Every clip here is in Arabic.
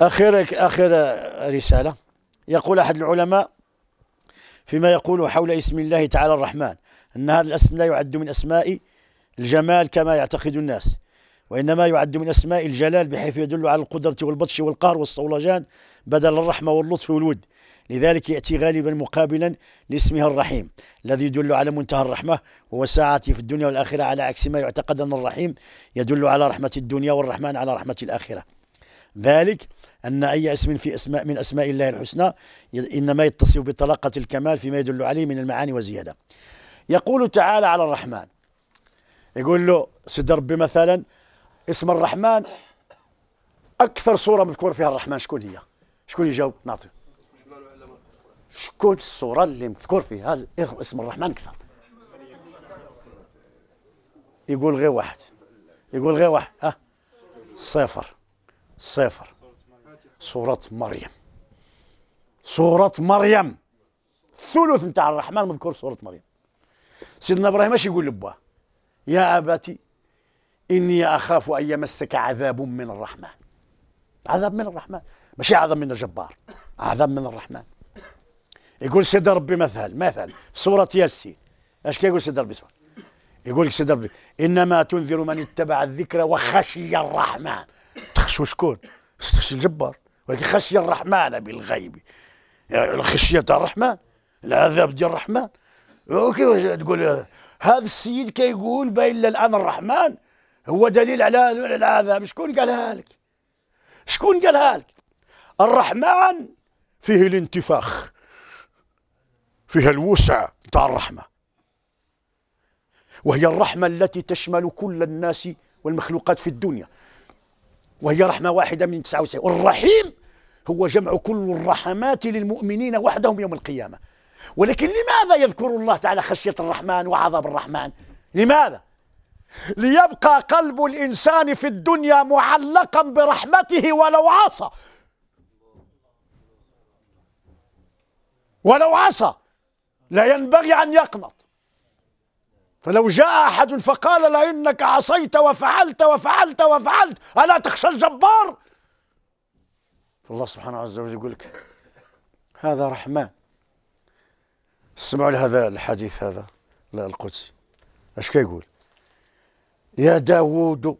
آخر آخر رسالة يقول أحد العلماء فيما يقول حول اسم الله تعالى الرحمن أن هذا الاسم لا يعد من أسماء الجمال كما يعتقد الناس وإنما يعد من أسماء الجلال بحيث يدل على القدرة والبطش والقهر والصولجان بدل الرحمة واللطف والود لذلك يأتي غالبا مقابلا لاسمها الرحيم الذي يدل على منتهى الرحمة ووساعته في الدنيا والآخرة على عكس ما يعتقد أن الرحيم يدل على رحمة الدنيا والرحمن على رحمة الآخرة ذلك أن أي اسم في أسماء من أسماء الله الحسنى إنما يتصف بطلاقة الكمال فيما يدل عليه من المعاني وزيادة يقول تعالى على الرحمن يقول له سيد ربي مثلا اسم الرحمن أكثر صورة مذكور فيها الرحمن شكون هي شكون يجاوب ناطي شكون الصورة اللي مذكور فيها اسم الرحمن أكثر يقول غير واحد يقول غير واحد ها صفر صفر سورة مريم سورة مريم ثلث نتاع الرحمن مذكور سورة مريم سيدنا إبراهيم اش يقول لبوه يا أبتي إني أخاف أن يمسك عذاب من الرحمن عذاب من الرحمن ماشي عذاب من الجبار عذاب من الرحمن يقول سيد ربي مثل مثل سورة ياسين اش كيقول سيد ربي سورة. يقول لك سيد ربي انما تنذر من اتبع الذكر وخشي الرحمن تخشوا شكون استخشي الجبار ولكن خشي الرحمن بالغيب يعني خشية الرحمن العذاب ديال الرحمن وكيفاش تقول هذا السيد كيقول كي باين الان الرحمن هو دليل على العذاب شكون قالها لك شكون قالها لك الرحمن فيه الانتفاخ فيها الوسع تاع الرحمه وهي الرحمه التي تشمل كل الناس والمخلوقات في الدنيا وهي رحمة واحدة من 99 والرحيم هو جمع كل الرحمات للمؤمنين وحدهم يوم القيامة ولكن لماذا يذكر الله تعالى خشية الرحمن وعذاب الرحمن لماذا ليبقى قلب الإنسان في الدنيا معلقا برحمته ولو عصى ولو عصى لا ينبغي أن يقنط فلو جاء أحد فقال له إنك عصيت وفعلت وفعلت وفعلت ألا تخشى الجبار فالله سبحانه عز وجل يقول لك هذا رحمن اسمعوا لهذا الحديث هذا لا القدسي اش كيقول يا داوود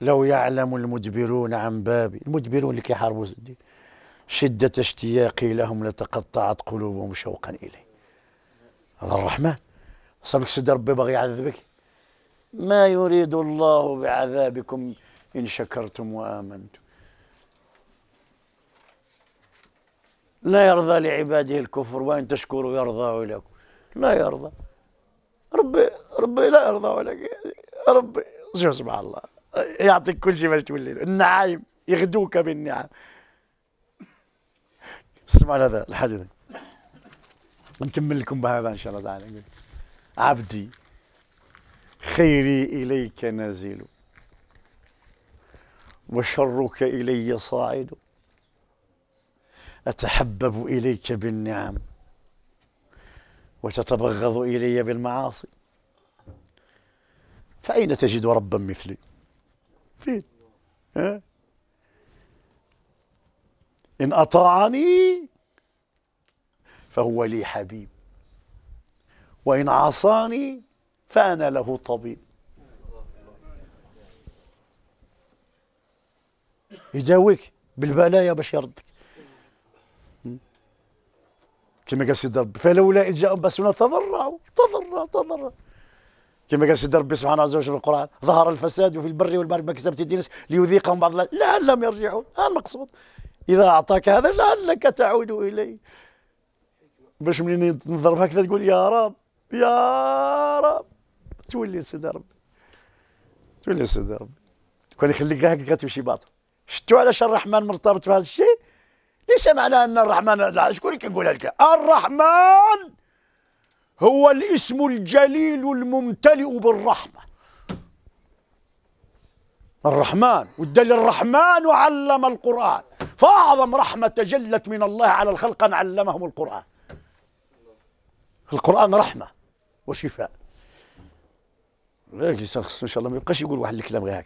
لو يعلم المدبرون عن بابي المدبرون اللي كيحاربوا الدين شدة اشتياقي لهم لتقطعت قلوبهم شوقا إلي هذا الرحمن صابك سيد ربي باغي يعذبك ما يريد الله بعذابكم إن شكرتم وآمنتم لا يرضى لعباده الكفر وإن تشكروا يرضاه لكم لا يرضى ربي ربي لا يرضى لك ربي شوف سبحان الله يعطيك كل شيء باش تولي النعايم يغدوك بالنعم اسمع هذا الحديث نكمل لكم بهذا ان شاء الله تعالى عبدي خيري إليك نازل وشرك إلي صاعد أتحبب إليك بالنعم وتتبغض إلي بالمعاصي فأين تجد ربا مثلي فين إن أطاعني فهو لي حبيب وإن عصاني فأنا له طبيب يداويك بالبلايا باش يردك كما قال سيدي ربي فلولا إذ جاءهم بأسنا تضرعوا تضرعوا تضرعوا كما قال سيدي ربي سبحانه عز وجل في القرآن ظهر الفساد في البر والبحر بما كسبت الدين ليذيقهم بعض لعلهم يرجعون هذا المقصود إذا أعطاك هذا لعلك تعود إليه باش منين نضرب هكذا تقول يا رب يا رب تولي سيدي ربي تولي سيدي ربي كون يخليك هكا تمشي باطل شتو علاش الرحمن مرتبط بهذا الشيء ليس معناه ان الرحمن شكون اللي كيقولها لك الرحمن هو الاسم الجليل الممتلئ بالرحمه الرحمن والدليل الرحمن علم القرآن فأعظم رحمة تجلت من الله على الخلق أن علمهم القرآن القرآن رحمة وشفاء لذلك الانسان خصو ان شاء الله ما يبقاش يقول واحد الكلام غير هكا